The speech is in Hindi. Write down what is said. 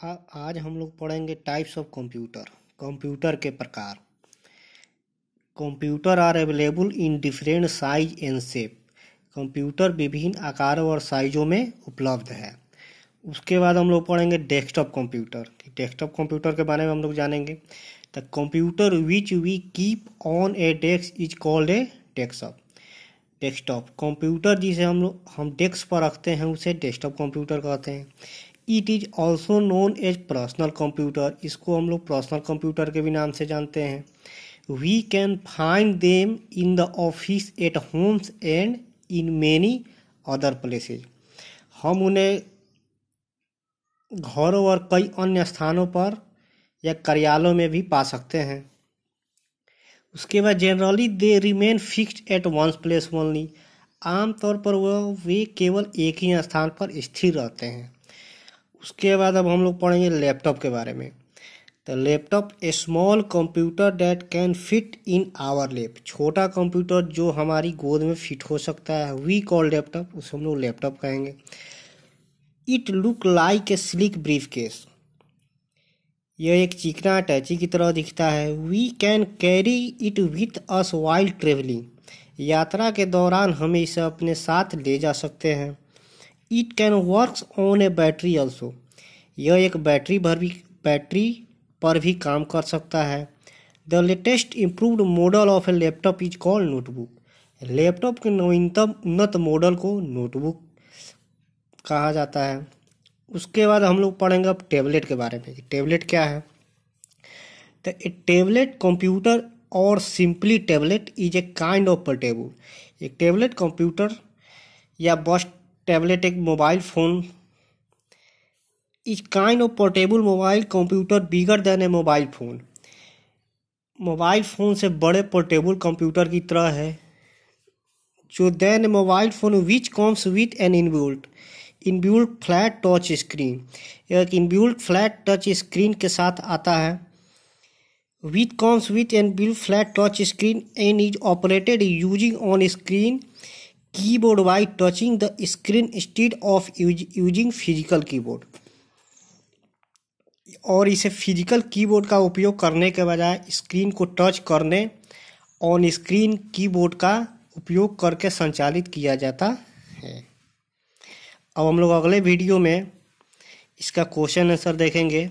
हाँ, आज हम लोग पढ़ेंगे टाइप्स ऑफ कंप्यूटर कंप्यूटर के प्रकार computer are available in different size and shape computer विभिन्न आकारों और साइजों में उपलब्ध है उसके बाद हम लोग पढ़ेंगे डेस्कटॉप कंप्यूटर डेस्कटॉप कंप्यूटर के बारे में हम लोग जानेंगे the computer which we keep on a desk is called a desktop desktop computer जिसे हम लोग हम डेस्क पर रखते हैं उसे डेस्कटॉप कंप्यूटर कहते हैं it is also known as personal computer इसको हम लोग पर्सनल कंप्यूटर के भी नाम से जानते हैं we can find them in the office at homes and in many other places हम उन्हें घरों और कई अन्य स्थानों पर या कार्यालयों में भी पा सकते हैं उसके बाद generally they remain fixed at once place only आमतौर पर वह वे केवल एक ही स्थान पर स्थिर रहते हैं उसके बाद अब हम लोग पढ़ेंगे लैपटॉप के बारे में तो laptop a small computer that can fit in our lap छोटा कंप्यूटर जो हमारी गोद में फिट हो सकता है वी कॉल लैपटॉप उसे हम लोग लैपटॉप कहेंगे it look like a slick briefcase यह एक चिकना अटैची की तरह दिखता है we can carry it with us while travelling यात्रा के दौरान हमें इसे अपने साथ ले जा सकते हैं it can work on a battery also यह एक बैटरी भर भी बैटरी पर भी काम कर सकता है the latest improved model of a laptop is call notebook laptop के नवीनतम उन्नत मॉडल को नोटबुक कहा जाता है उसके बाद हम लोग पढ़ेंगे अब टेबलेट के बारे में टेबलेट क्या है the a tablet computer or simply tablet is a kind of table एक टेबलेट कंप्यूटर या बस टैबलेट एक mobile phone is kind of portable mobile computer bigger than a mobile phone mobile phone से बड़े पोर्टेबल कंप्यूटर की तरह है जो than a mobile phone which comes with an in built flat touch screen एक बिल्ट फ्लैट टच स्क्रीन के साथ आता है with corms with an built flat touch screen and is operated using on screen keyboard by touching the screen stead of using physical keyboard और इसे फिजिकल कीबोर्ड का उपयोग करने के बजाय स्क्रीन को टच करने ऑन स्क्रीन कीबोर्ड का उपयोग करके संचालित किया जाता है अब हम लोग अगले वीडियो में इसका क्वेश्चन आंसर देखेंगे